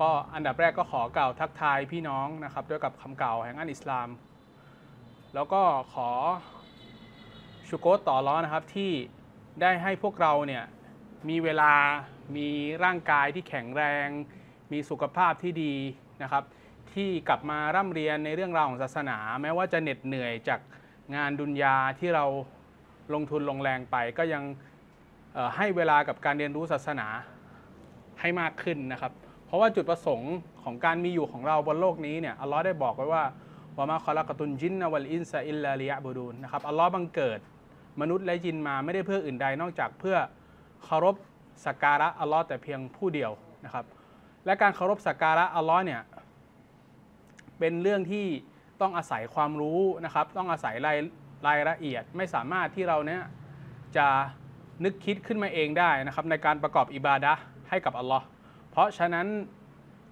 ก็อันดับแรกก็ขอกล่าวทักทายพี่น้องนะครับด้วยกับคำกล่าวแห่งอันอิสลาม แล้วก็ขอชูโกตต่อร้อนะครับที่ได้ให้พวกเราเนี่ยมีเวลามีร่างกายที่แข็งแรง มีสุขภาพที่ดีนะครับ ที่กลับมาร่ำเรียนในเรื่องราวของศาสนา แม้ว่าจะเหน็ดเหนื่อยจากงานดุนยาที่เราลงทุนลงแรงไป ก็ยังให้เวลากับการเรียนรู้ศาสนาให้มากขึ้นนะครับราะว่าจุดประสงค์ของการมีอยู่ของเราบนโลกนี้เนี่ย อัลลอฮ์ได้บอกไว้ว่าวามาคอลักตุนจินนวลอินซาอิลลาลิยะบูดูนนะครับ อัลลอฮ์บังเกิดมนุษย์และจินมาไม่ได้เพื่ออื่นใด นอกจากเพื่อเคารพสักการะอัลลอฮ์แต่เพียงผู้เดียวนะครับ และการเคารพสักการะอัลลอฮ์เนี่ยเป็นเรื่องที่ต้องอาศัยความรู้นะครับ ต้องอาศัยรายรายละเอียดไม่สามารถที่เราเนี่ยจะนึกคิดขึ้นมาเองได้นะครับในการประกอบอิบาดะให้กับอัลลอฮ์เพราะฉะนั้น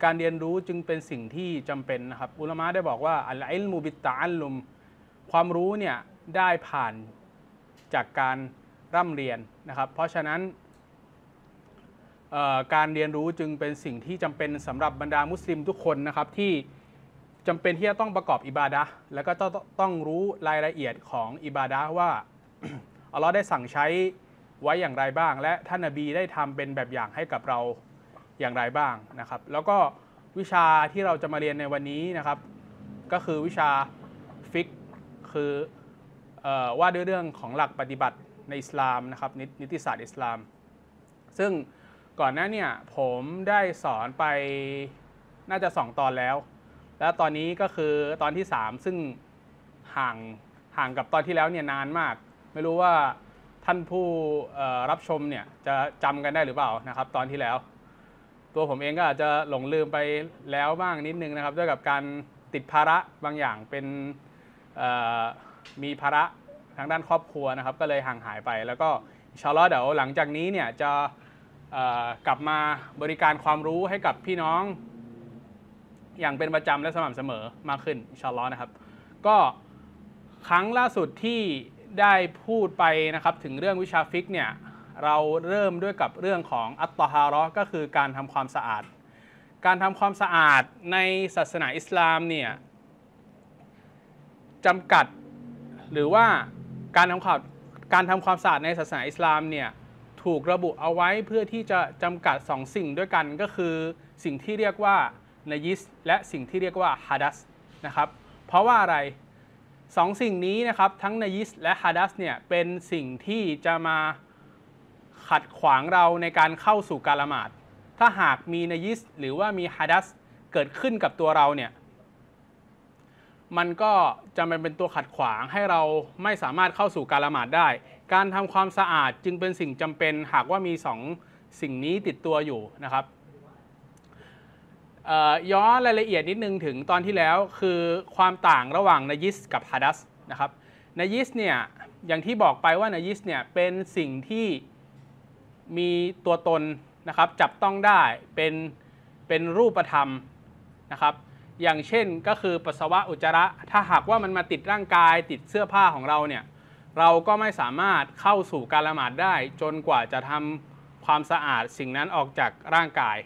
การเรียนรู้จึงเป็นสิ่งที่จำเป็นนะครับ อุลมะได้บอกว่าอัลไอลมูบิตาอัลลุม ความรู้เนี่ยได้ผ่านจากการร่ำเรียนนะครับ เพราะฉะนั้นการเรียนรู้จึงเป็นสิ่งที่จำเป็นสำหรับบรรดามุสลิมทุกคนนะครับที่จำเป็นที่จะต้องประกอบอิบาดะแล้วก็ต้องต้องรู้รายละเอียดของอิบาดะว่าอัลลอฮ์ได้สั่งใช้ไว้อย่างไรบ้าง และท่านนบีได้ทำเป็นแบบอย่างให้กับเราอย่างไรบ้างนะครับ แล้วก็วิชาที่เราจะมาเรียนในวันนี้นะครับก็คือวิชาฟิกคืออว่าด้วยเรื่องของหลักปฏิบัติในอิสลามนะครับนนิติศาสตร์อิสลาม ซึ่งก่อนหน้าเนี่ยผมได้สอนไปน่าจะ2ตอนแล้ว แล้วตอนนี้ก็คือตอนที่ 3 ซึ่งห่างห่างกับตอนที่แล้วเนี่ยนานมาก ไม่รู้ว่าท่านผู้รับชมเนี่ยจะจำกันได้หรือเปล่านะครับตอนที่แล้วตัวผมเองก็อาจจะหลงลืมไปแล้วบ้างนิดนึงนะครับด้วยกับการติดภาระบางอย่างเป็นมีภาระทางด้านครอบครัวนะครับ ก็เลยห่างหายไป แล้วก็ชาร์ลอเดี๋ยวหลังจากนี้เนี่ยจะกลับมาบริการความรู้ให้กับพี่น้อง อย่างเป็นประจำและสม่ำเสมอมากขึ้นชาร์ลอนะครับก็ครั้งล่าสุดที่ได้พูดไปนะครับถึงเรื่องวิชาฟิกเนี่ยเราเริ่มด้วยกับเรื่องของอัตตฮาร์ก็คือการทำความสะอาด การทำความสะอาดในศาสนาอิสลามเนี่ยจำกัด หรือว่าการทำความการทำความสะอาดในศาสนาอิสลามเนี่ยถูกระบุเอาไว้เพื่อที่จะจำกัด2สสิ่งด้วยกันก็คือสิ่งที่เรียกว่านายิสและสิ่งที่เรียกว่าฮาดัสนะครับ เพราะว่าอะไรสองสิ่งนี้นะครับทั้งนายิสและฮาดัสเนี่ยเป็นสิ่งที่จะมาขัดขวางเราในการเข้าสู่การละหมาด ถ้าหากมีนยิสหรือว่ามีฮัดัสเกิดขึ้นกับตัวเราเนี่ย มันก็จะเป็นตัวขัดขวาง ให้เราไม่สามารถเข้าสู่การละหมาดได้ การทำความสะอาดจึงเป็นสิ่งจำเป็นหากว่ามี2สิ่งนี้ติดตัวอยู่นะครับย้อนรายละเอียดนิดนึงถึงตอนที่แล้วคือความต่างระหว่างนยิสกับฮัดัสนะครับนยิสเนี่ยอย่างที่บอกไปว่านยิสเนี่ยเป็นสิ่งที่มีตัวตนนะครับจับต้องได้เป็น เป็นรูปธรรมนะครับ อย่างเช่นก็คือปัสสาวะอุจจาระ ถ้าหากว่ามันมาติดร่างกายติดเสื้อผ้าของเราเนี่ย เราก็ไม่สามารถเข้าสู่การละหมาดได้ จนกว่าจะทำความสะอาดสิ่งนั้นออกจากร่างกาย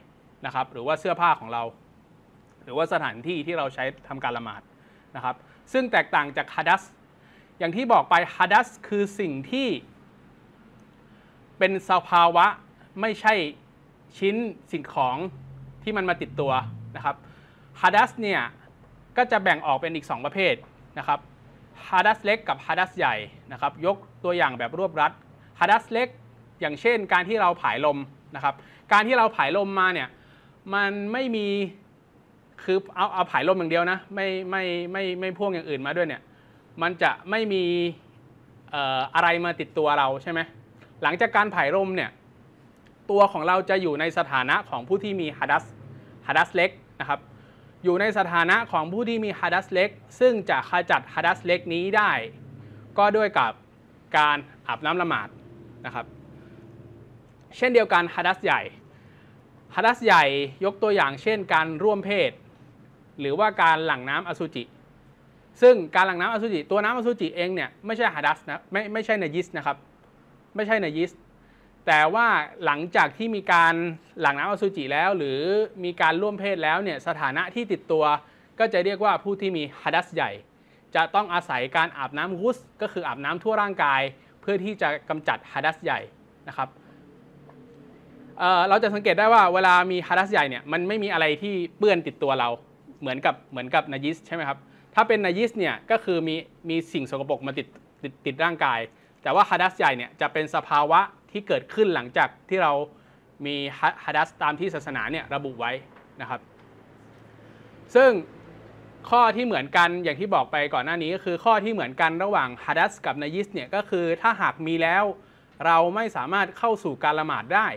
นะครับ หรือว่าเสื้อผ้าของเรา หรือว่าสถานที่ที่เราใช้ทำการละหมาดนะครับ ซึ่งแตกต่างจากฮัดัสอย่างที่บอกไปฮัดัสคือสิ่งที่เป็นสภาวะไม่ใช่ชิ้นสิ่งของที่มันมาติดตัวนะครับฮาดัสเนี่ยก็จะแบ่งออกเป็นอีก 2 ประเภทนะครับฮาดัสเล็กกับฮาดัสใหญ่นะครับยกตัวอย่างแบบรวบรัดฮาดัสเล็กอย่างเช่น การที่เราผายลมนะครับการที่เราผายลมมาเนี่ยมันไม่มี คือเอาเอาผายลมอย่างเดียวนะ ไม่ไม่ไม่ไม่พ่วงอย่างอื่นมาด้วยเนี่ยมันจะไม่มีอะไรมาติดตัวเราใช่ไหมหลังจากการผายลมเนี่ยตัวของเราจะอยู่ในสถานะของผู้ที่มีฮัดัสฮัดัสเล็กนะครับอยู่ในสถานะของผู้ที่มีฮัดัสเล็กซึ่งจะขจัดฮัดัสเล็กนี้ได้ก็ด้วยกับการอาบน้ำละหมาดนะครับเช่นเดียวกันฮัดัสใหญ่ฮัดัสใหญ่ยกตัวอย่างเช่นการร่วมเพศหรือว่าการหลั่งน้ำอสุจิ ซึ่งการหลั่งน้ำอสุจิตัวน้ำอสุจิเองเนี่ยไม่ใช่ฮัดัสนะไม่ไม่ใช่นยิสนะครับไม่ใช่ในยีสต์แต่ว่าหลังจากที่มีการหลั่งน้ำอสุจิแล้วหรือมีการร่วมเพศแล้วเนี่ยสถานะที่ติดตัวก็จะเรียกว่าผู้ที่มีฮัดัสใหญ่ จะต้องอาศัยการอาบน้ำกุสก็คืออาบน้ำทั่วร่างกาย เพื่อที่จะกำจัดฮัดัสใหญ่นะครับเเราจะสังเกตได้ว่าเวลามีฮัดัสใหญ่เนี่ยมันไม่มีอะไรที่เปื้อนติดตัวเราเหมือนกับเหมือนกับนายิสใช่ไหมครับถ้าเป็นนายิสเนี่ยก็คือมีมีสิ่งสกปรกมาติดติดติดร่างกายแต่ว่าฮาดัสใหญ่เนี่ยจะเป็นสภาวะที่เกิดขึ้นหลังจากที่เรา มีฮาดัสตามที่ศาสนาเนี่ยระบุไว้นะครับ ซึ่งข้อที่เหมือนกันอย่างที่บอกไปก่อนหน้านี้ก็คือข้อที่เหมือนกันระหว่างฮาดัสกับนายิสเนี่ยก็คือถ้าหากมีแล้วเราไม่สามารถเข้าสู่การละหมาดได้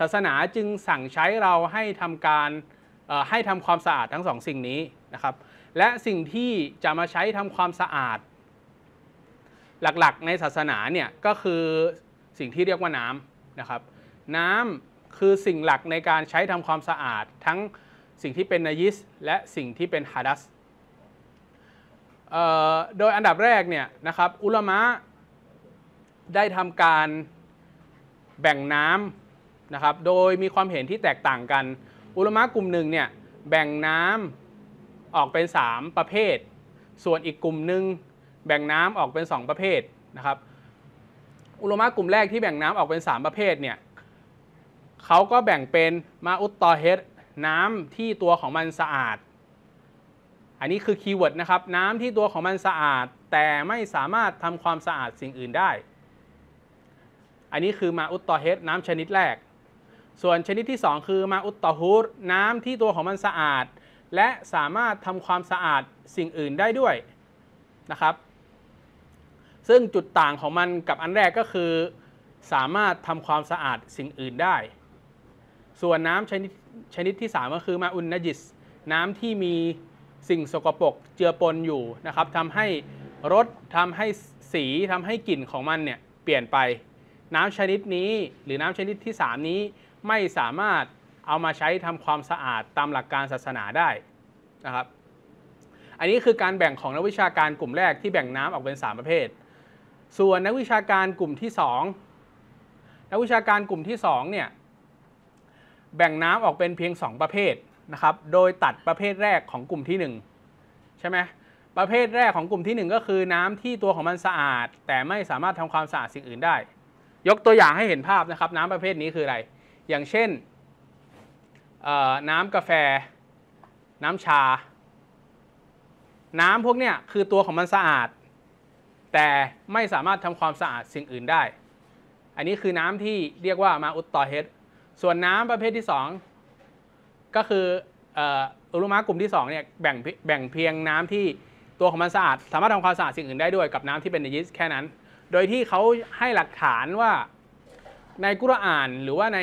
ศาสนาจึงสั่งใช้เราให้ทำการให้ทำความสะอาดทั้งสองสิ่งนี้นะครับ และสิ่งที่จะมาใช้ทำความสะอาดหลักๆ ในศาสนาเนี่ยก็คือสิ่งที่เรียกว่าน้ำนะครับน้ำคือสิ่งหลักในการใช้ทำความสะอาดทั้งสิ่งที่เป็นนายิส และสิ่งที่เป็นฮาดัสโดยอันดับแรกเนี่ยนะครับอุลมะได้ทำการแบ่งน้ำนะครับโดยมีความเห็นที่แตกต่างกัน อุลมะกลุ่มหนึ่งเนี่ยแบ่งน้ำออกเป็น 3 ประเภท ส่วนอีกกลุ่มหนึ่งแบ่งน้ำออกเป็น 2 ประเภทนะครับ อุลมะกลุ่มแรกที่แบ่งน้ำออกเป็น 3 ประเภทเนี่ยเขาก็แบ่งเป็นมาอุตตอเฮดน้ำที่ตัวของมันสะอาด อันนี้คือคีย์เวิร์ดนะครับ น้ำที่ตัวของมันสะอาด แต่ไม่สามารถทำความสะอาดสิ่งอื่นได้ อันนี้คือมาอุตตอเฮดน้ำชนิดแรก ส่วนชนิดที่ 2 คือมาอุตตอฮูดน้ำที่ตัวของมันสะอาด และสามารถทำความสะอาดสิ่งอื่นได้ด้วยนะครับซึ่งจุดต่างของมันกับอันแรกก็คือสามารถทำความสะอาดสิ่งอื่นได้ ส่วนน้ำชนิดชนิดที่ 3 ก็คือมาอุนนจิสน้ำที่มีสิ่งสกปรกเจือปนอยู่นะครับทำให้รสทำให้สีทำให้กลิ่นของมันเนี่ยเปลี่ยนไปน้ำชนิดนี้หรือน้ำชนิดที่3นี้ไม่สามารถเอามาใช้ทำความสะอาดตามหลักการศาสนาได้นะครับอันนี้คือการแบ่งของนักวิชาการกลุ่มแรกที่แบ่งน้ำออกเป็น3ประเภทส่วนนักวิชาการกลุ่มที่ 2นักวิชาการกลุ่มที่ 2 เนี่ย แบ่งน้ำออกเป็นเพียง 2 ประเภท นะครับ โดยตัดประเภทแรกของกลุ่มที่1ใช่ไหมประเภทแรกของกลุ่มที่ 1 ก็คือน้ำที่ตัวของมันสะอาด แต่ไม่สามารถทำความสะอาดสิ่งอื่นได้ ยกตัวอย่างให้เห็นภาพนะครับ น้ำประเภทนี้คืออะไรอย่างเช่น น้ำกาแฟ น้ำชา น้ำพวกเนี้ยคือตัวของมันสะอาดแต่ไม่สามารถทำความสะอาดสิ่งอื่นได้ อันนี้คือน้ำที่เรียกว่ามาอุตตอเฮดส่วนน้ำประเภทที่ 2 ก็คืออุลุมะกลุ่มที่2เนี่ยแบ่งแบ่งเพียงน้ำที่ตัวของมันสะอาดสามารถทำความสะอาดสิ่งอื่นได้ด้วยกับน้ำที่เป็นนยิสแค่นั้น โดยที่เขาให้หลักฐานว่าในกุรอานหรือว่าใน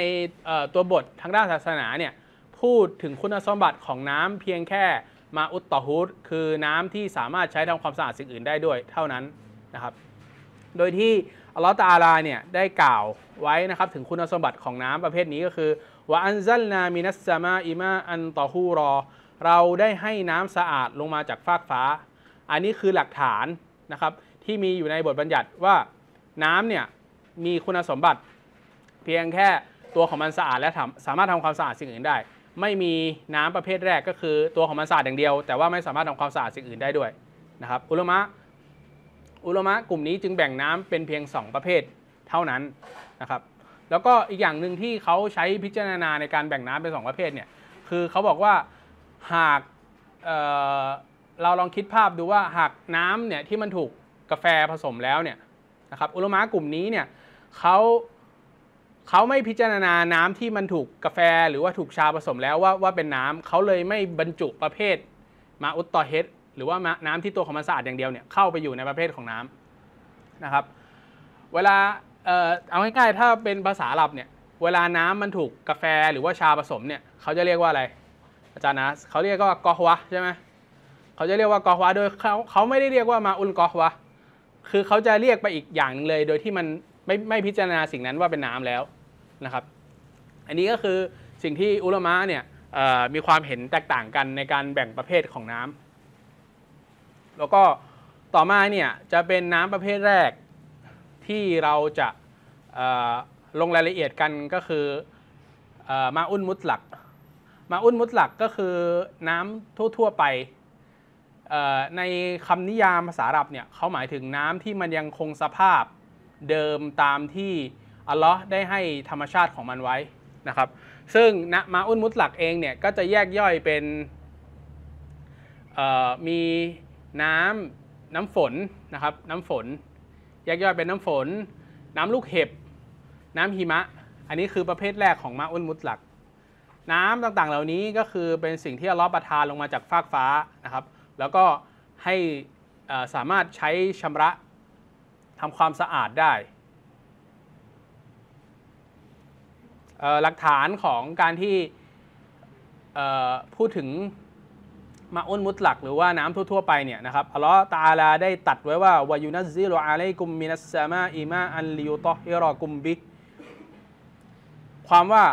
ตัวบททางด้านศาสนาเนี่ยพูดถึงคุณสมบัติของน้ำเพียงแค่มาอุตตอฮูดคือน้ำที่สามารถใช้ทำความสะอาดสิ่งอื่นได้ด้วย เท่านั้นนะครับ โดยที่อัลลอฮฺตาลาเนี่ย ได้กล่าวไว้นะครับ ถึงคุณสมบัติของน้ำประเภทนี้ก็คือวะอันซัลนามินัสซามา อิมาอันตอฮูรอ เราได้ให้น้ำสะอาดลงมาจากฟากฟ้า อันนี้คือหลักฐาน นะครับ ที่มีอยู่ในบทบัญญัติว่า น้ำเนี่ย มีคุณสมบัติ เพียงแค่ตัวของมันสะอาดและสามารถทำความสะอาดสิ่งอื่นได้ ไม่มีน้ำประเภทแรกก็คือตัวของมันสะอาดอย่างเดียว แต่ว่าไม่สามารถทำความสะอาดสิ่งอื่นได้ด้วยนะครับอุลมะอุลมะกลุ่มนี้จึงแบ่งน้ำเป็นเพียง 2 ประเภทเท่านั้นนะครับแล้วก็อีกอย่างหนึ่งที่เขาใช้พิจารณาในการแบ่งน้ำเป็น 2 ประเภทเนี่ยคือเขาบอกว่าหากเเราลองคิดภาพดูว่าหากน้ำเนี่ยที่มันถูกกาแฟผสมแล้วเนี่ยนะครับอุลมะกลุ่มนี้เนี่ยเขาเขาไม่พิจารณาน้ำที่มันถูกกาแฟหรือว่าถูกชาผสมแล้วว่าว่าเป็นน้ำเขาเลยไม่บรรจุประเภทมาอุตตอเฮตหรือว่าน้ำที่ตัวของมันสะอาดอย่างเดียวเนี่ยเข้าไปอยู่ในประเภทของน้ำนะครับเวลาเอาง่ายๆถ้าเป็นภาษาหลับเนี่ยเวลาน้ำมันถูกกาแฟหรือว่าชาผสมเนี่ยเขาจะเรียกว่าอะไรอาจารย์นะเขาเรียกว่ากอฮวะใช่ไหมเขาจะเรียกว่ากอฮวะโดยเขาเขาไม่ได้เรียกว่ามาอุลกอฮวะคือเขาจะเรียกไปอีกอย่างนึงเลยโดยที่มันไม่ไม่พิจารณาสิ่งนั้นว่าเป็นน้ำแล้วนะครับ อันนี้ก็คือสิ่งที่อุลมะเนี่ยมีความเห็นแตกต่างกันในการแบ่งประเภทของน้ำแล้วก็ต่อมาเนี่ย จะเป็นน้ำประเภทแรกที่เราจะลงรายละเอียดกันก็คือมาอุ่นมุดหลัก มาอุ่นมุดหลักก็คือน้ำทั่ว ๆ ไปในคำนิยามภาษาอับ เนี่ยเขาหมายถึงน้ำที่มันยังคงสภาพเดิมตามที่อัลลอฮ์ได้ให้ธรรมชาติของมันไว้นะครับ ซึ่งนะมาอุ่นมุตหลักเองเนี่ยก็จะแยกย่อยเป็นมีน้ำ น้ำฝนนะครับน้ำฝนแยกย่อยเป็นน้ำฝน น้ำลูกเห็บ น้ำหิมะ อันนี้คือประเภทแรกของมาอุนมุตหลัก น้ำต่างๆเหล่านี้ก็คือเป็นสิ่งที่อัลลอฮ์ประทานลงมาจากฟากฟ้านะครับ แล้วก็ให้สามารถใช้ชำระทำความสะอาดได้ หลักฐานของการที่พูดถึงมาอุ้นมุตลัก หรือว่าน้ำทั่วๆไป เนี่ยนะครับอัลลอฮ์ตาลาได้ตัดไว้ว่าวายุนัสซิลอาลัยกุมมินัสซามาอิมาอันลิยุตอฮิรอกุมบิความว่า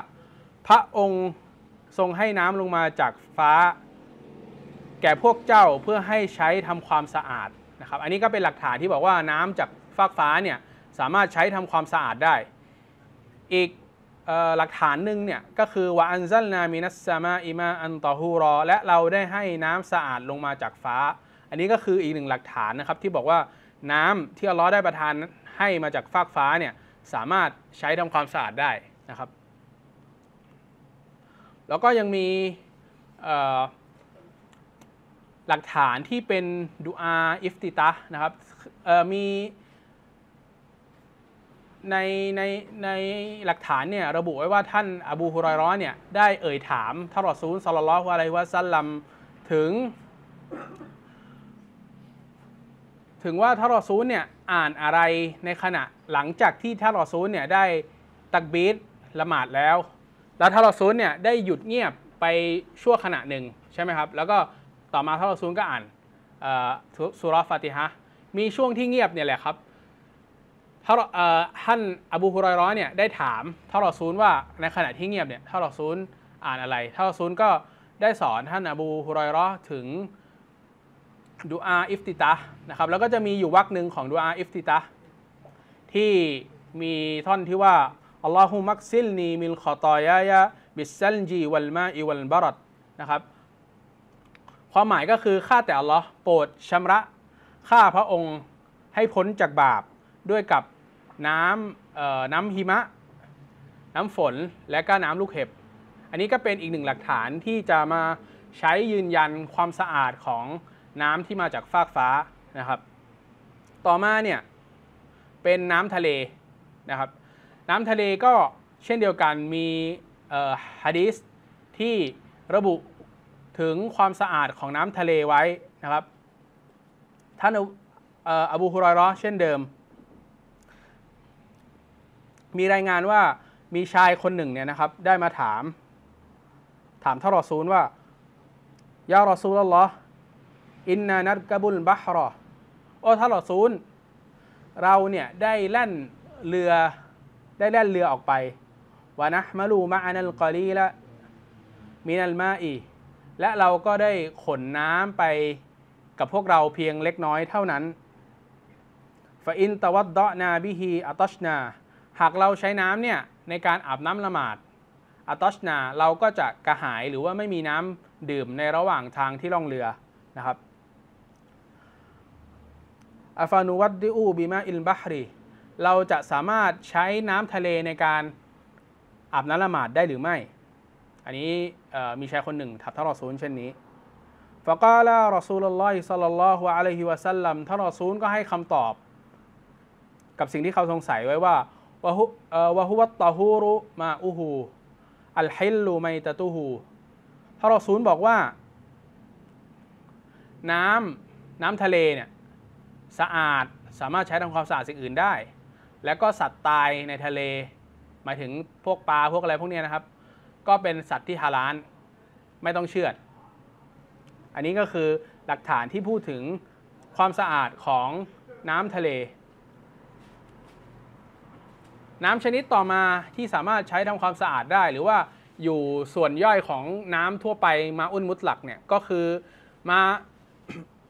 พระองค์ทรงให้น้ำลงมาจากฟ้า แก่พวกเจ้าเพื่อให้ใช้ทำความสะอาดนะครับอันนี้ก็เป็นหลักฐานที่บอกว่าน้ำจากฟากฟ้าเนี่ยสามารถใช้ทำความสะอาดได้อีกหลักฐานหนึ่งเนี่ยก็คือว่าอันซัลนามินัสซามาอิมาอันตอฮูรอ และ เราได้ให้น้ำสะอาดลงมาจากฟ้า อันนี้ก็คืออีกหนึ่งหลักฐาน นะครับ ที่บอกว่าน้ำที่อัลลอฮ์ได้ประทานให้มาจากฟากฟ้า เนี่ย สามารถใช้ทำความสะอาดได้นะครับ แล้วก็ยังมีหลักฐานที่เป็นดูอาอิฟติตะนะครับมีในในในหลักฐานเนี่ยระบุไว้ว่าท่านอบูฮุรอยร้อนเนี่ยได้เอ่ยถามท่านรอซูลสัลลัลลอฮุอะลัยฮิวะซัลลัมถึง ถึงว่าท่านรอซูลเนี่ยอ่านอะไรในขณะหลังจากที่ท่านรอซูลเนี่ยได้ตักบีดละหมาดแล้ว แล้วท่านรอซูลเนี่ยได้หยุดเงียบไปชั่วขณะหนึ่งใช่ไหมครับแล้วก็ต่อมาท่านรอซูลก็อ่านสุรฟาติฮะมีช่วงที่เงียบเนี่ยแหละครับท่านท่านอบูฮุรอยร้อเนี่ยได้ถามท่านรอซูลว่าในขณะที่เงียบเนี่ยท่านรอซูลอ่านอะไร ท่านรอซูลก็ได้สอนท่านอบูฮุรอยร้อถึงดูอาอิฟติตะนะครับ แล้วก็จะมีอยู่วรรคหนึ่งของดูอาอิฟติตะที่มีท่อนที่ว่าอัลลอฮุมักซิลนีมิลขอตอยะยะบิสซัลจีวัลมาอิวัลบารัดนะครับความหมายก็คือข้าแต่อัลลอฮ์โปรดชำระข้าพระองค์ให้พ้นจากบาปด้วยกับน้ำน้ำหิมะ น้ำฝนและก็น้ำลูกเห็บ อันนี้ก็เป็นอีกหนึ่งหลักฐานที่จะมาใช้ยืนยันความสะอาดของน้ำที่มาจากฟากฟ้านะครับ ต่อมาเนี่ยเป็นน้ำทะเลนะครับ น้ำทะเลก็เช่นเดียวกันมีฮะดีสที่ระบุถึงความสะอาดของน้ำทะเลไว้นะครับท่านอบูฮุรอยรอเช่นเดิมมีรายงานว่ามีชายคนหนึ่งเนี่ยนะครับได้มาถาม ถามท่านรอซูลว่า ยารอซูลลออินนานัดกบุลบาฮรอ โอ้ท่านรอซูลเราเนี่ยได้แล่นเรือได้แล่นเรือออกไปวานะมาลูมาอันลกอรีละมินัลมาอีและเราก็ได้ขนน้ำไปกับพวกเราเพียงเล็กน้อยเท่านั้นฟาอินตะวัดดะนาบิฮีอัตชนาหากเราใช้น้ำเนี่ยในการอาบน้ำละหมาดอัตชนาเราก็จะกระหายหรือว่าไม่มีน้ำดื่มในระหว่างทางที่ล่องเรือนะครับอัฟานุวัตดิอูบีมาอิลบาฮรีเราจะสามารถใช้น้ำทะเลในการ อาบน้ำละหมาดได้หรือไม่ อันนี้มีชายคนหนึ่งถับทารอซูลเช่นนี้ฟะกาลารอซูลลลอฮิสัลลัลลอฮุอะลัยฮิวะสัลลัมทารอซูลก็ให้คำตอบ กับสิ่งที่เขาสงสัยไว้ว่าวะฮุวะฮุวัตตาฮูรุมาอูฮูอัลฮิลลูไมตะตูฮูพระรอซูลบอกว่า น้ำน้ำทะเลเนี่ยสะอาดสามารถใช้ทำความสะอาดสิ่งอื่นได้ แล้วก็สัตว์ตายในทะเลหมายถึงพวกปลาพวกอะไรพวกนี้นะครับ ก็เป็นสัตว์ที่ฮาลานไม่ต้องเชื่อด อันนี้ก็คือหลักฐานที่พูดถึง ความสะอาดของน้ำทะเลน้ำชนิดต่อมาที่สามารถใช้ทำความสะอาดได้ หรือว่าอยู่ส่วนย่อยของน้ำทั่วไปมาอุ่นมุดหลักเนี่ยก็คือมา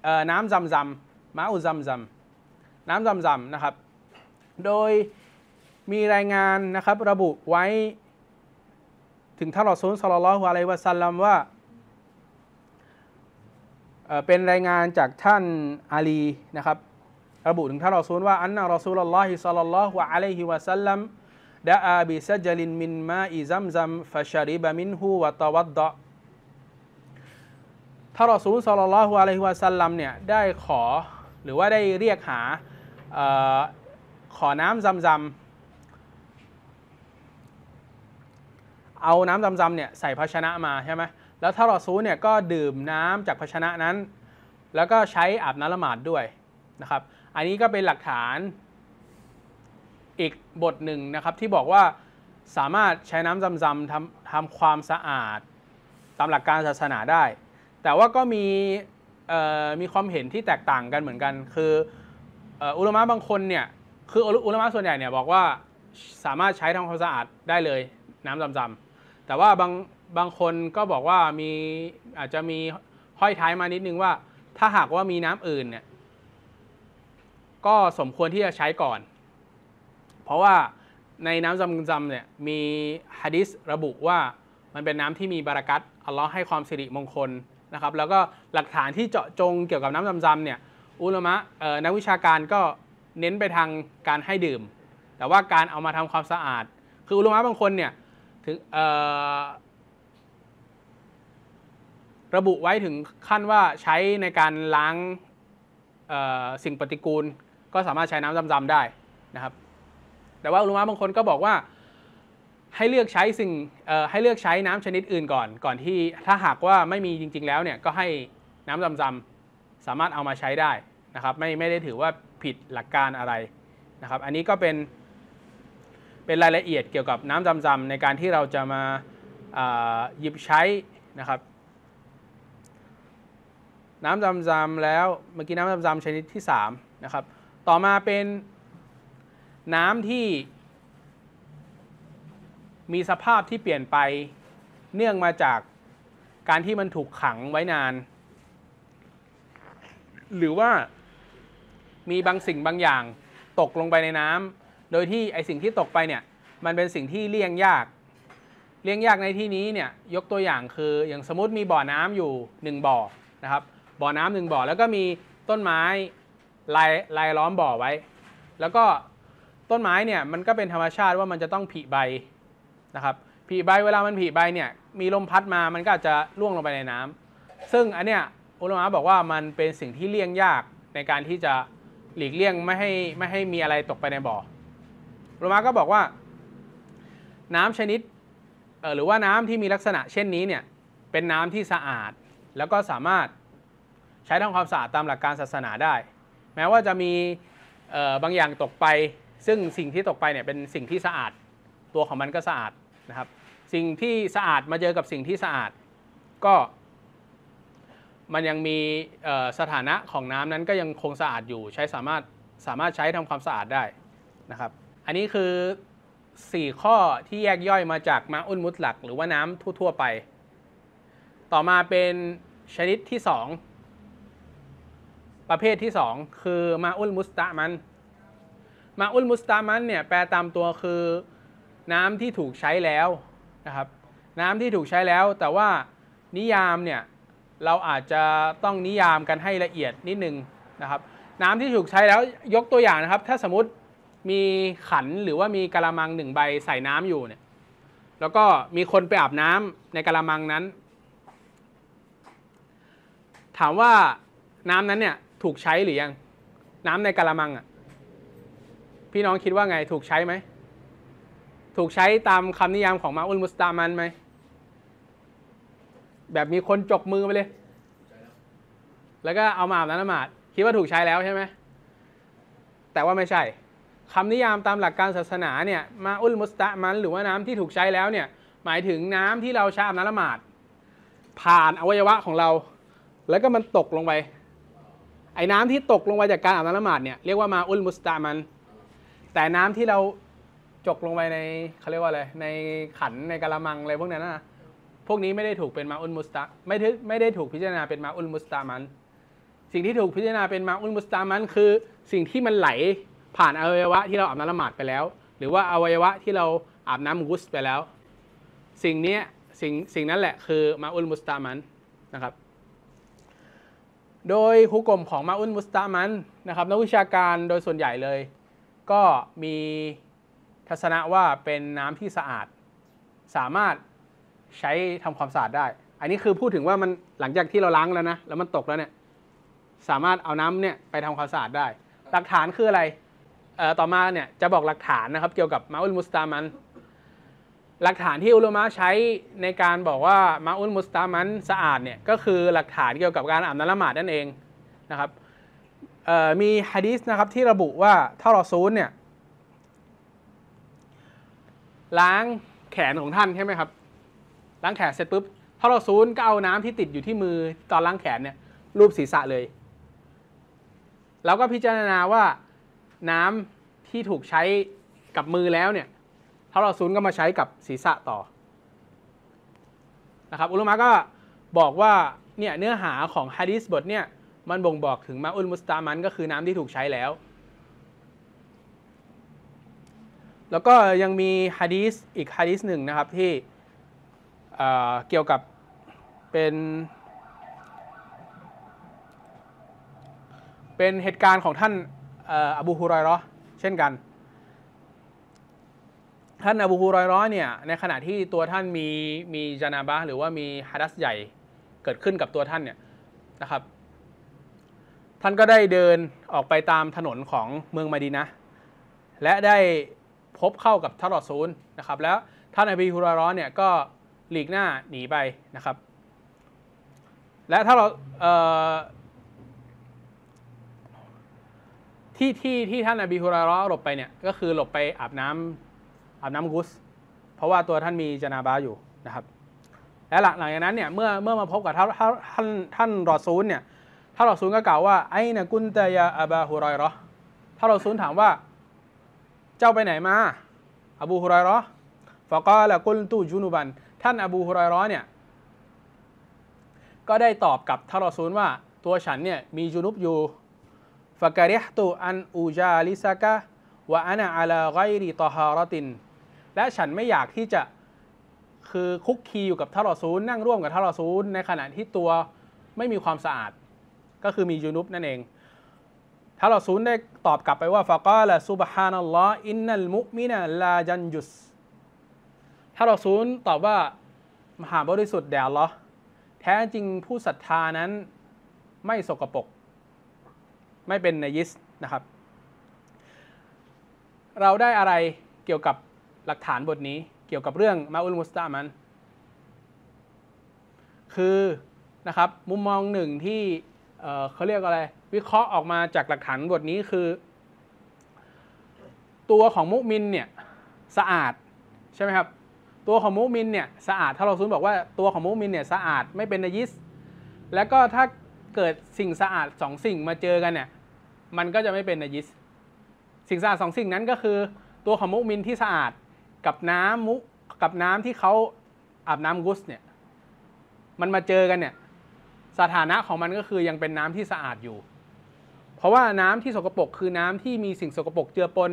เออ่น้ำซำซำมาอุ่นซำซำน้ำซำซำนะครับ โดยมีรายงานนะครับระบุไว้ ถึงท่านรอซูลสลลอฮุอะลัยวะซัลลัมว่า เป็นรายงานจากท่านอาลีนะครับระบุถึงท่านรอซูลว่าอันนารอซูลลอฮิซัลลัลลอฮุอะลัยฮิวะสัลลัมดะอาบิซจลินมินมาอิซัมซัมฟะชาริบะมินฮูวะตวัดดะท่านรอซูลสัลลัลลอฮุอะลัยฮิวะสัลลัมเนี่ยได้ขอหรือว่าได้เรียกหาขอน้ำซัมซัมเอาน้ำซัมซัมเนี่ยใส่ภาชนะมาใช่ไหมแล้วท่านรอซูลเนี่ยก็ดื่มน้ำจากภาชนะนั้น แล้วก็ใช้อาบน้ำละหมาดด้วยนะครับอันนี้ก็เป็นหลักฐานอีกบทหนึ่งนะครับที่บอกว่าสามารถใช้น้ำจำๆทำทำความสะอาดตามหลักการศาสนาได้ แต่ว่าก็มีมีความเห็นที่แตกต่างกันเหมือนกัน คืออุลมะบางคนเนี่ยคืออุลมะส่วนใหญ่เนี่ยบอกว่าสามารถใช้ทำความสะอาดได้เลยน้ำจำๆแต่ว่าบางบางคนก็บอกว่ามีอาจจะมีห้อยท้ายมานิดนึงว่า ถ้าหากว่ามีน้ำอื่นเนี่ยก็สมควรที่จะใช้ก่อน เพราะว่าในน้ำจำจำเนี่ยมีฮะดิษระบุว่ามันเป็นน้ำที่มีบารักัตอัลลอฮ์ให้ความสิริมงคลนะครับแล้วก็หลักฐานที่เจาะจงเกี่ยวกับน้ำจำจำเนี่ย อุลามะนักวิชาการก็เน้นไปทางการให้ดื่ม แต่ว่าการเอามาทำความสะอาด คืออุลามะบางคนเนี่ยถึงระบุไว้ถึงขั้นว่าใช้ในการล้างสิ่งปฏิกูลก็สามารถใช้น้ำดำๆได้นะครับ แต่ว่าอุลมะบางคนก็บอกว่าให้เลือกใช้สิ่งให้เลือกใช้น้ำชนิดอื่นก่อน ก่อนที่ถ้าหากว่าไม่มีจริงๆแล้วเนี่ยก็ให้น้ำจำๆสามารถเอามาใช้ได้นะครับไม่ไม่ได้ถือว่าผิดหลักการอะไรนะครับ อันนี้ก็เป็น เป็นรายละเอียดเกี่ยวกับน้ำจำๆในการที่เราจะมาหยิบใช้นะครับ น้ำจำๆแล้วเมื่อกี้น้ำจำๆชนิดที่ 3 นะครับต่อมาเป็นน้ำที่มีสภาพที่เปลี่ยนไปเนื่องมาจากการที่มันถูกขังไว้นาน หรือว่ามีบางสิ่งบางอย่างตกลงไปในน้ำโดยที่ไอสิ่งที่ตกไปเนี่ยมันเป็นสิ่งที่เลี่ยงยากเลี่ยงยากในที่นี้เนี่ย ยกตัวอย่างคืออย่างสมมติมีบ่อน้ำอยู่ 1บ่อ นะครับบ่อน้ำหนึ่งบ่อแล้วก็มีต้นไม้ลายลายล้อมบ่อไว้ แล้วก็ต้นไม้เนี่ยมันก็เป็นธรรมชาติว่ามันจะต้องผีใบนะครับผีใบเวลามันผีใบเนี่ยมีลมพัดมามันก็จะล่วงลงไปในน้ำ ซึ่งอันเนี้ยอุลมะบอกว่ามันเป็นสิ่งที่เลี่ยงยากในการที่จะหลีกเลี่ยงไม่ให้ไม่ให้มีอะไรตกไปในบ่ออุลมะก็บอกว่า น้ำชนิดหรือว่าน้ำที่มีลักษณะ เช่นนี้เนี่ยเป็นน้ำที่สะอาด แล้วก็สามารถใช้ทำความสะอาดตามหลักการศาสนาได้แม้ว่าจะมีบางอย่างตกไป ซึ่งสิ่งที่ตกไปเนี่ยเป็นสิ่งที่สะอาด ตัวของมันก็สะอาดนะครับ สิ่งที่สะอาดมาเจอกับสิ่งที่สะอาด ก็ มันยังมีสถานะของน้ำนั้นก็ยังคงสะอาดอยู่ใช้สามารถสามารถใช้ทำความสะอาดได้นะครับ อันนี้คือ 4 ข้อที่แยกย่อยมาจากมาอุ่นมุดหลัก หรือว่าน้ำทั่ว ๆไป ต่อมาเป็นชนิดที่ 2ประเภทที่ 2 คือมาอุลมุสตะมัน มาอุลมุสตะมันเนี่ยแปลตามตัวคือน้ำที่ถูกใช้แล้วนะครับน้ำที่ถูกใช้แล้ว แต่ว่านิยามเนี่ยเราอาจจะต้องนิยามกันให้ละเอียดนิดนึงนะครับ น้ำที่ถูกใช้แล้วยกตัวอย่างนะครับ ถ้าสมมติมีขันหรือว่ามีกะละมังหนึ่งใบใส่น้ำอยู่เนี่ยแล้วก็มีคนไปอาบน้ำในกะละมังนั้น ถามว่าน้ำนั้นเนี่ยถูกใช้หรือยัง น้ำในกะละมังอ่ะพี่น้องคิดว่าไงถูกใช้ไหมถูกใช้ตามคำนิยามของมาอุลมุสตามันไหม แบบมีคนจกมือไปเลย แล้วก็เอามาอาบน้ำละหมาดคิดว่าถูกใช้แล้วใช่ไหมแต่ว่าไม่ใช่ คำนิยามตามหลักการศาสนาเนี่ย มาอุลมุสตามันหรือว่าน้ำที่ถูกใช้แล้วเนี่ย หมายถึงน้ำที่เราชาบน้ำละหมาดผ่านอวัยวะของเรา แล้วก็มันตกลงไปไอ้น้ำที่ตกลงมาจากการอาบน้ำละหมาดเนี่ยเรียกว่า มาอุลมุสตามัน แต่น้ำที่เราจกลงไปในเขาเรียกว่าอะไร ในขันในกะละมังอะไรพวกนั้นนะพวกนี้ไม่ได้ถูกเป็นมาอุลมุสตาไม่ไไม่ได้ถูกพิจารณาเป็นมาอุลมุสตามัน สิ่งที่ถูกพิจารณาเป็นมาอุลมุสตามันคือ สิ่งที่มันไหลผ่านอวัยวะที่เราอาบน้ำละหมาดไปแล้ว หรือว่าอวัยวะที่เราอาบน้ำมุสไปแล้ว สิ่งนี้สิ่งสิ่งนั้นแหละคือมาอุลมุสตามันนะครับโดยฮุกกลมของมาอุนมุสตามันนะครับนักวิชาการโดยส่วนใหญ่เลย ก็มีทัศนะว่าเป็นน้ำที่สะอาด สามารถใช้ทำความสะอาดได้ อันนี้คือพูดถึงว่ามันหลังจากที่เราล้างแล้วนะแล้ว มันตกแล้วเนี่ยสามารถเอาน้ำเนี่ยไปทำความสะอาดได้ หลักฐานคืออะไรต่อมาเนี่ยจะบอกหลักฐานนะครับ เกี่ยวกับมาอุลมุสตามันหลักฐานที่อุลมะใช้ในการบอกว่ามาอุลมุสตามันสะอาดเนี่ยก็คือหลักฐานเกี่ยวกับการอานละหมาดนั่นเองนะครับมีฮะดีสนะครับที่ระบุว่าท่าเราซูลเนี่ยล้างแขนของท่านใช่ไหมครับล้างแขนเสร็จปุ๊บท่าเราซูลก็เอาน้ำที่ติดอยู่ที่มือตอนล้างแขนเนี่ยรูปศีรษะเลย แล้วก็พิจารณาว่าน้ำที่ถูกใช้กับมือแล้วเนี่ยเท้าเราศูนย์ก็มาใช้กับศีรษะต่อนะครับอุลมะก็บอกว่าเนี่ยเนื้อหาของฮะดิษบทเนี่ยมันบ่งบอกถึงมาอุลมุสตามันก็คือน้ำที่ถูกใช้แล้ว แล้วก็ยังมีฮะดีสอีกฮะดีสหนึ่งนะครับที่เเกี่ยวกับเป็น เป็นเหตุการณ์ของท่านอบูฮุรอยรอเช่นกันท่านอบูฮุรอยร้อยเนี่ยในขณะที่ตัวท่านมีมีจานาบะหรือว่ามีฮัดัสใหญ่เกิดขึ้นกับตัวท่านเนี่ยนะครับท่านก็ได้เดินออกไปตามถนนของเมืองมาดีนะและได้พบเข้ากับทารอดซูลนะครับแล้วท่านอบีฮุรอยร้อยเนี่ยก็หลีกหน้าหนีไปนะครับ และถ้าเราเที่ที่ที่ท่านอบีฮุรอยร้อยหลบไปเนี่ยก็คือหลบไปอาบน้ำอาบน้ำกุส เพราะว่าตัวท่านมีจนาบาอยู่นะครับ และหลังจากนั้นเนี่ยเมื่อเมื่อมาพบกับท่านท่านท่านรอซูลเนี่ย ท่านรอซูลก็กล่าวว่าไอ้นะกุนเตยาอับบาฮุรอยรอท่านรอซูลถามว่า เจ้าไปไหนมา อบูฮุรอยรอฟะกาละกุลตูจุนุบัน ท่านอบูฮุรอยรอเนี่ยก็ได้ตอบกับท่านรอซูลว่าตัวฉันเนี่ยมีจุนุบอยู่ฟะกะริฮตุอันอูจาลิซากะวะอานะอัลาไกรีตฮารตินและฉันไม่อยากที่จะคือคุกคีอยู่กับทารอซูลนั่งร่วมกับทารอซูลในขณะที่ตัวไม่มีความสะอาด ก็คือมียูนุปนั่นเองทารอซูลได้ตอบกลับไปว่าฟากาละซุบฮานัลลอฮ์อินนัลมุมินะลาจันยุสทารอซูลตอบว่ามหาบริสุทธิ์แด่ลอแท้จริงผู้ศรัทธานั้นไม่สกปรกไม่เป็นนยิสนะครับ เราได้อะไรเกี่ยวกับหลักฐานบทนี้เกี่ยวกับเรื่องมาอุลมุสตามัน คือนะครับมุมมองหนึ่งที่เขาเรียกอะไร วิเคราะห์ออกมาจากหลักฐานบทนี้คือตัวของมุมินเนี่ย สะอาด ใช่ไหมครับ ตัวของมุมินเนี่ยสะอาดถ้าเราซุนบอกว่าตัวของมุมินเนี่ยสะอาดไม่เป็นนายิสแล้วก็ถ้าเกิดสิ่งสะอาดสองสิ่งมาเจอกันเนี่ยมันก็จะไม่เป็นนายิสสิ่งสะอาดสองสิ่งนั้นก็คือตัวของมุมินที่สะอาดกับน้ำมุกกับน้ำที่เขาอาบน้ำกุสเนี่ยมันมาเจอกันเนี่ยสถานะของมันก็คือยังเป็นน้ำที่สะอาดอยู่ เพราะว่าน้ำที่สกปรกคือน้ำที่มีสิ่งสกปรกเจือปน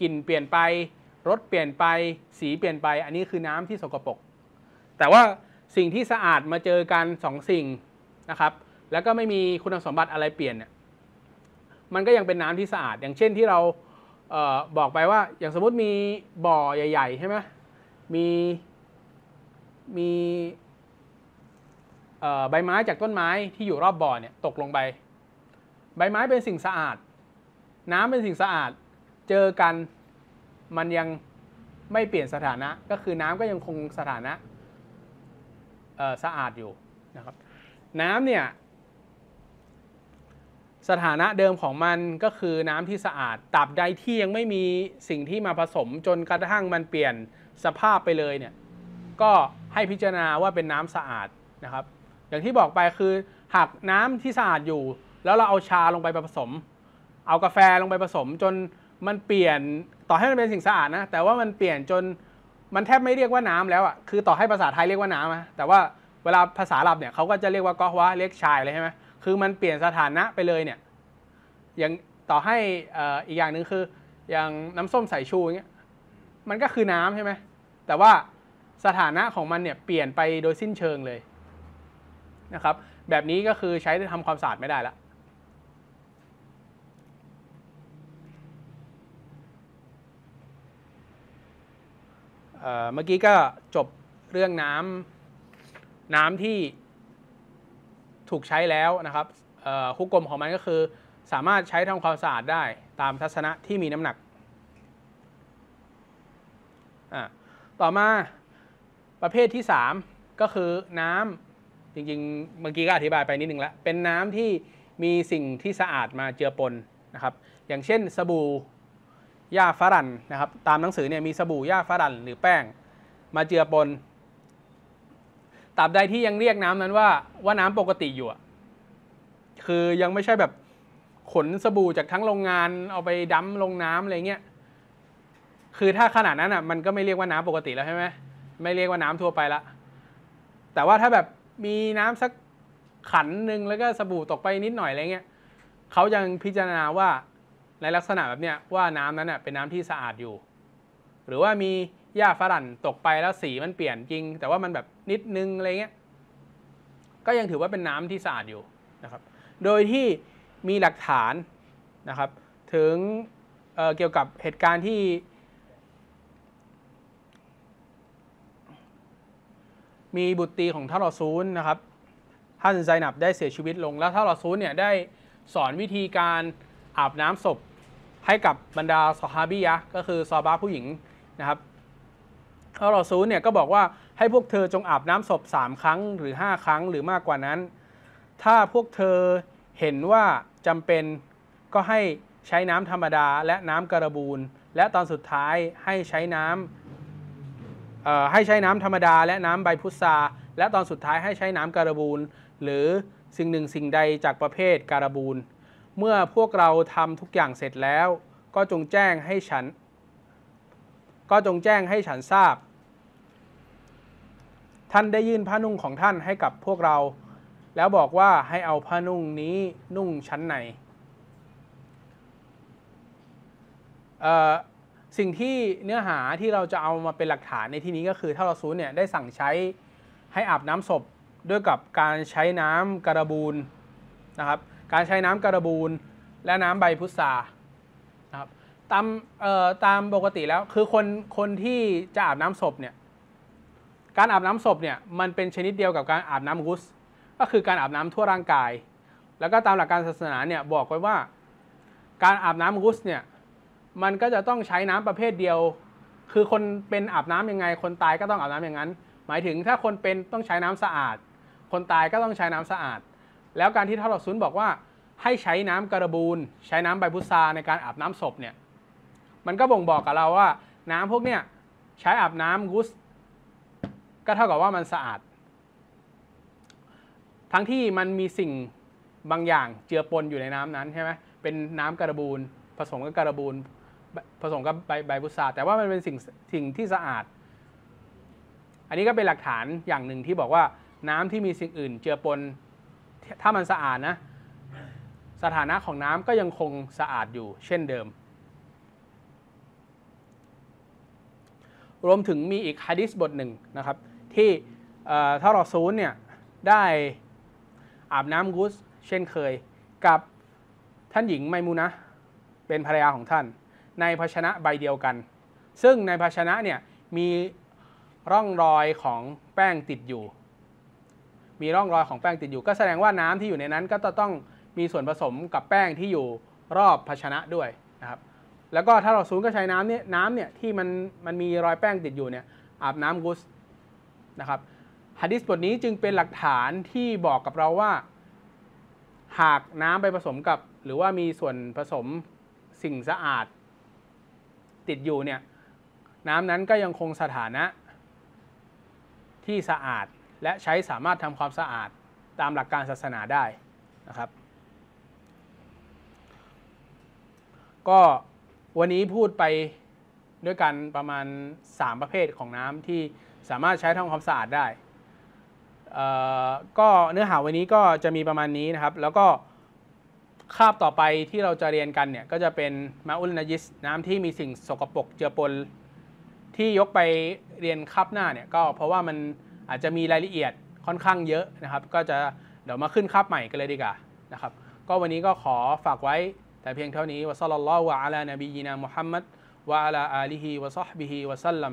กลิ่นเปลี่ยนไปรสเปลี่ยนไปสีเปลี่ยนไป อันนี้คือน้ำที่สกปรกแต่ว่าสิ่งที่สะอาดมาเจอกันสองสิ่งนะครับ แล้วก็ไม่มีคุณสมบัติอะไรเปลี่ยนเนี่ยมันก็ยังเป็นน้ำที่สะอาดอย่างเช่นที่เราออบอกไปว่าอย่างสมมติมีบ่อใหญ่ๆใช่ไหมมีมีใบไม้จากต้นไม้ที่อยู่รอบบ่อเนี่ยตกลงไป ใบไม้เป็นสิ่งสะอาด น้ำเป็นสิ่งสะอาดเจอกันมันยังไม่เปลี่ยนสถานะ ก็คือน้ำก็ยังคงสถานะสะอาดอยู่นะครับ น้ำเนี่ยสถานะเดิมของมันก็คือน้ำที่สะอาด ตับใดที่ยังไม่มีสิ่งที่มาผสม จนกระทั่งมันเปลี่ยนสภาพไปเลยเนี่ยก็ให้พิจารณาว่าเป็นน้ำสะอาดนะครับ อย่างที่บอกไปคือหากน้ำที่สะอาดอยู่ แล้วเราเอาชาลงไปผสม เอากาแฟลงไปผสม จนมันเปลี่ยนต่อให้มันเป็นสิ่งสะอาดนะแต่ว่ามันเปลี่ยนจนมันแทบไม่เรียกว่าน้ำแล้วอ่ะคือต่อให้ภาษาไทยเรียกว่าน้ำนะแต่ว่าเวลาภาษาหลับเนี่ยเขาก็จะเรียกว่าก๊อกวะเรียกชายเลยใช่ไหมคือ มัน เปลี่ยนสถานะไปเลยเนี่ยอย่างต่อให้อีกอย่างหนึ่งคืออย่างน้ำส้มสายชูเงี้ยมันก็คือน้ำใช่ไหมแต่ว่าสถานะของมันเนี่ยเปลี่ยนไปโดยสิ้นเชิงเลยนะครับ แบบนี้ก็คือใช้ทำความสะอาด ไม่ได้ละเมื่อกี้ก็จบเรื่องน้ำน้ำที่ถูกใช้แล้วนะครับคุกกลมของมันก็คือสามารถใช้ทำความสะอาดได้ตามทัศนะที่มีน้ำหนักต่อมาประเภทที่3ก็คือน้ำจริงๆเมื่อกี้ก็อธิบายไปนิดนึงแล้วเป็นน้ำที่มีสิ่งที่สะอาดมาเจือปนนะครับอย่างเช่นสบู่หญ้าฝรั่นนะครับตามหนังสือเนี่ยมีสบู่หญ้าฝรั่นหรือแป้งมาเจือปนตราบใดที่ยังเรียกน้ำนั้นว่าว่าน้ำปกติอยู่คือยังไม่ใช่แบบขนสบู่จากทั้งโรงงานเอาไปดั้มลงน้ำอะไรเงี้ย คือถ้าขนาดนั้นอ่ะมันก็ไม่เรียกว่าน้ำปกติแล้วใช่ไหม ไม่เรียกว่าน้ำทั่วไปละ แต่ว่าถ้าแบบมีน้ำสักขันหนึ่งแล้วก็สบู่ตกไปนิดหน่อยอะไรเงี้ยเขายังพิจารณาว่าในลักษณะแบบเนี้ยว่าน้ำนั้นอ่ะเป็นน้ำที่สะอาดอยู่ หรือว่ามีหญ้าฝรั่นตกไปแล้วสีมันเปลี่ยนจริง แต่ว่ามันแบบนิดนึงอะไรเงี้ย ก็ยังถือว่าเป็นน้ำที่สะอาดอยู่นะครับ โดยที่มีหลักฐานนะครับ ถึงเเกี่ยวกับเหตุการณ์ที่ มีบุตรีของท่านรอซูลนะครับท่านไซนับได้เสียชีวิตลง แล้วท่านรอซูลเนี่ยได้สอนวิธีการอาบน้ำศพให้กับบรรดาซอฮาบียะก็คือซอบาผู้หญิงนะครับัลรอซูลเนี่ยก็บอกว่าให้พวกเธอจงอาบน้ำศพสามครั้งหรือห้าครั้งหรือมากกว่านั้น ถ้าพวกเธอเห็นว่าจำเป็นก็ให้ใช้น้ำธรรมดาและน้ำกระบูลและตอนสุดท้ายให้ใช้น้ำให้ใช้น้ำธรรมดาและน้ำใบพุทราและตอนสุดท้ายให้ใช้น้ำกระบูลหรือสิ่งหนึ่งสิ่งใดจากประเภทการบูลเมื่อพวกเราทำทุกอย่างเสร็จแล้ว ก็จงแจ้งให้ฉัน ก็จงแจ้งให้ฉันทราบท่านได้ยื่นผ้านุ่งของท่านให้กับพวกเรา แล้วบอกว่าให้เอาผ้านุ่งนี้นุ่งชั้นในสิ่งที่เนื้อหาที่เราจะเอามาเป็นหลักฐานในที่นี้ก็คือเท่าเราซูนเนี่ยได้สั่งใช้ให้อาบน้ำศพด้วยกับการใช้น้ำกระบูลนะครับการใช้น้ำกระบูลและน้ำใบพุทรานะครับตามตามปกติแล้วคือคนคนที่จะอาบน้ำศพเนี่ยการอาบน้ำศพเนี่ยมันเป็นชนิดเดียวกับการอาบน้ำกุศก็คือการอาบน้ำทั่วร่างกาย แล้วก็ตามหลักการศาสนาเนี่ยบอกไว้ว่า การอาบน้ำกุศเนี่ยมันก็จะต้องใช้น้ำประเภทเดียว คือคนเป็นอาบน้ํำยังไง คนตายก็ต้องอาบน้ำอย่างนั้น หมายถึงถ้าคนเป็นต้องใช้น้ำสะอาด คนตายก็ต้องใช้น้ำสะอาด แล้วการที่ท่านหลอดซุนบอกว่า ให้ใช้น้ำกระบูลใช้น้ำใบพุทราในการอาบน้ำศพเนี่ยมันก็บ่งบอกกับเราว่า น้ำพวกเนี่ยใช้อาบน้ำกุศก็เท่ากับว่ามันสะอาด ทั้งที่มันมีสิ่งบางอย่างเจือปนอยู่ในน้ำนั้นใช่ไหมเป็นน้ำกระบูนผสมกับกระบูนผสมกับใบใบพุทราแต่ว่ามันเป็นสิ่งสิ่งที่สะอาด อันนี้ก็เป็นหลักฐานอย่างหนึ่งที่บอกว่าน้ำที่มีสิ่งอื่นเจือปนถ้ามันสะอาดนะ สถานะของน้ำก็ยังคงสะอาดอยู่เช่นเดิม รวมถึงมีอีกฮะดิษบทหนึ่งนะครับที่ท่อรลอศูนย์เนี่ยได้อาบน้ำกุสเช่นเคยกับท่านหญิงไมมูนะเป็นภรรยาของท่านในภาชนะใบเดียวกัน ซึ่งในภาชนะเนี่ยมีร่องรอยของแป้งติดอยู่ มีร่องรอยของแป้งติดอยู่ ก็แสดงว่าน้ำที่อยู่ในนั้นก็จะต้องมีส่วนผสมกับแป้งที่อยู่รอบภาชนะด้วยนะครับแล้วก็ถ้าเราซูนก็ใช้น้ำเนี่ยน้ำเนี่ยที่มันมันมีรอยแป้งติดอยู่เนี่ยอาบน้ำกุสนะครับฮะดิษบทนี้จึงเป็นหลักฐานที่บอกกับเราว่า หากน้ำไปผสมกับหรือว่ามีส่วนผสมสิ่งสะอาด ติดอยู่เนี่ย น้ำนั้นก็ยังคงสถานะ ที่สะอาดและใช้สามารถทำความสะอาดตามหลักการศาสนาได้นะครับ ก็วันนี้พูดไปด้วยกันประมาณ 3 ประเภทของน้ำที่สามารถใช้ทำความสะอาดได้ก็เนื้อหาวันนี้ก็จะมีประมาณนี้นะครับ แล้วก็คาบต่อไปที่เราจะเรียนกันเนี่ยก็จะเป็นมาอุลนายิสน้ำที่มีสิ่งสกปรกเจือปนที่ยกไปเรียนคาบหน้าเนี่ยก็เพราะว่ามันอาจจะมีรายละเอียดค่อนข้างเยอะนะครับก็จะเดี๋ยวมาขึ้นคาบใหม่กันเลยดีกว่านะครับก็วันนี้ก็ขอฝากไว้ แต่เพียงเท่านี้วะซัลลัลลอฮุอะลานบีนามุฮัมมัด วะอะลาอาลีฮิวะซอฮบิฮิ วะซัลลัม